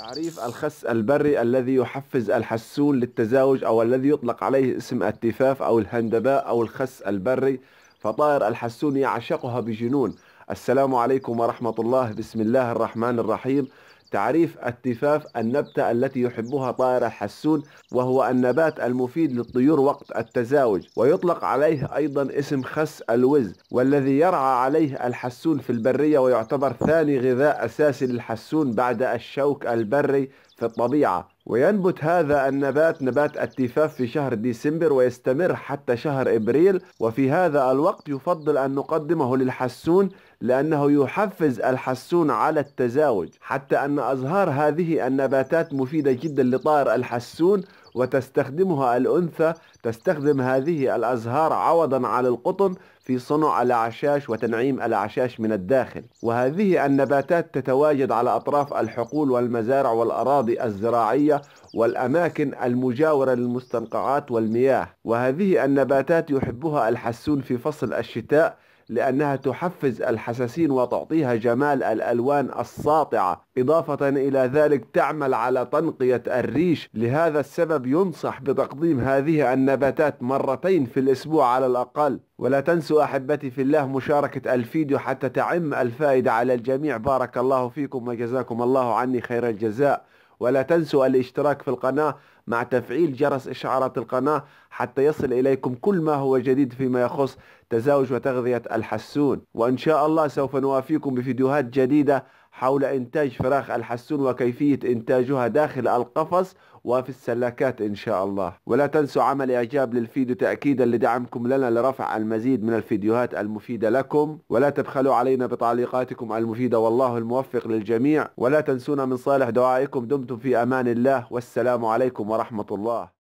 تعريف الخس البري الذي يحفز الحسون للتزاوج أو الذي يطلق عليه اسم التفاف أو الهندباء أو الخس البري فطائر الحسون يعشقها بجنون السلام عليكم ورحمة الله بسم الله الرحمن الرحيم تعريف التفاف النبتة التي يحبها طائر الحسون وهو النبات المفيد للطيور وقت التزاوج ويطلق عليه أيضا اسم خس الوز والذي يرعى عليه الحسون في البرية ويعتبر ثاني غذاء أساسي للحسون بعد الشوك البري في الطبيعة وينبت هذا النبات نبات التفاف في شهر ديسمبر ويستمر حتى شهر إبريل وفي هذا الوقت يفضل أن نقدمه للحسون لأنه يحفز الحسون على التزاوج حتى أن أزهار هذه النباتات مفيدة جدا لطائر الحسون وتستخدمها الأنثى تستخدم هذه الأزهار عوضا على القطن في صنع الأعشاش وتنعيم الأعشاش من الداخل وهذه النباتات تتواجد على أطراف الحقول والمزارع والأراضي الزراعية والأماكن المجاورة للمستنقعات والمياه وهذه النباتات يحبها الحسون في فصل الشتاء لأنها تحفز الحساسين وتعطيها جمال الألوان الساطعة إضافة إلى ذلك تعمل على تنقية الريش لهذا السبب ينصح بتقديم هذه النباتات مرتين في الأسبوع على الأقل ولا تنسوا أحبتي في الله مشاركة الفيديو حتى تعم الفائدة على الجميع بارك الله فيكم وجزاكم الله عني خير الجزاء ولا تنسوا الاشتراك في القناة مع تفعيل جرس إشعارات القناة حتى يصل إليكم كل ما هو جديد فيما يخص تزاوج وتغذية الحسون وإن شاء الله سوف نوافيكم بفيديوهات جديدة حول إنتاج فراخ الحسون وكيفية إنتاجها داخل القفص وفي السلاكات إن شاء الله ولا تنسوا عمل إعجاب للفيديو تأكيدا لدعمكم لنا لرفع المزيد من الفيديوهات المفيدة لكم ولا تبخلوا علينا بتعليقاتكم المفيدة والله الموفق للجميع ولا تنسونا من صالح دعائكم دمتم في أمان الله والسلام عليكم ورحمة الله